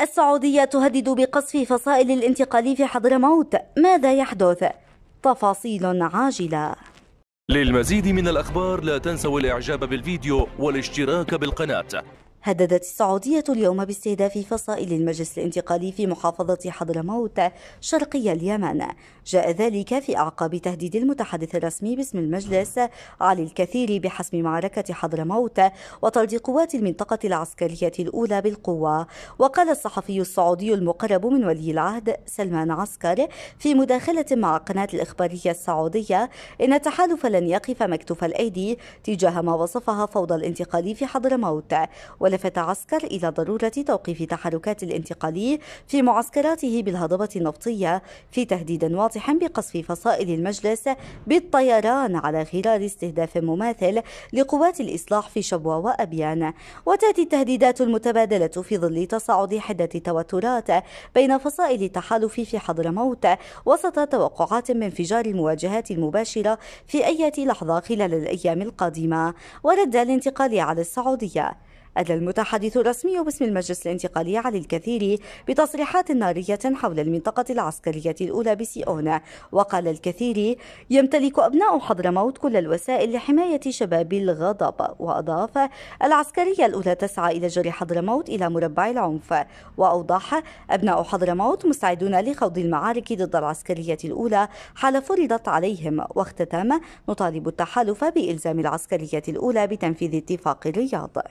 السعودية تهدد بقصف فصائل الانتقال في حضرموت ماذا يحدث؟ تفاصيل عاجلة للمزيد من الأخبار لا تنسوا الإعجاب بالفيديو والاشتراك بالقناة هددت السعودية اليوم باستهداف فصائل المجلس الانتقالي في محافظة حضرموت شرقي اليمن جاء ذلك في أعقاب تهديد المتحدث الرسمي باسم المجلس علي الكثير بحسم معركة حضرموت وطرد قوات المنطقة العسكرية الأولى بالقوة وقال الصحفي السعودي المقرب من ولي العهد سلمان عسكر في مداخلة مع قناة الإخبارية السعودية إن التحالف لن يقف مكتوف الأيدي تجاه ما وصفها فوضى الانتقالي في حضرموت ولا لفت عسكر إلى ضرورة توقيف تحركات الانتقالي في معسكراته بالهضبة النفطية في تهديد واضح بقصف فصائل المجلس بالطيران على غرار استهداف مماثل لقوات الإصلاح في شبوة وأبيان وتأتي التهديدات المتبادلة في ظل تصاعد حدة توترات بين فصائل التحالف في حضرموت وسط توقعات من انفجار المواجهات المباشرة في أي لحظة خلال الأيام القادمة ورد الانتقال على السعودية أدلى المتحدث الرسمي باسم المجلس الانتقالي علي الكثير بتصريحات نارية حول المنطقة العسكرية الأولى بسيئون وقال الكثير يمتلك أبناء حضرموت كل الوسائل لحماية شباب الغضب وأضاف العسكرية الأولى تسعى إلى جر حضرموت إلى مربع العنف وأوضح أبناء حضرموت مستعدون لخوض المعارك ضد العسكرية الأولى حال فرضت عليهم واختتم نطالب التحالف بإلزام العسكرية الأولى بتنفيذ اتفاق الرياض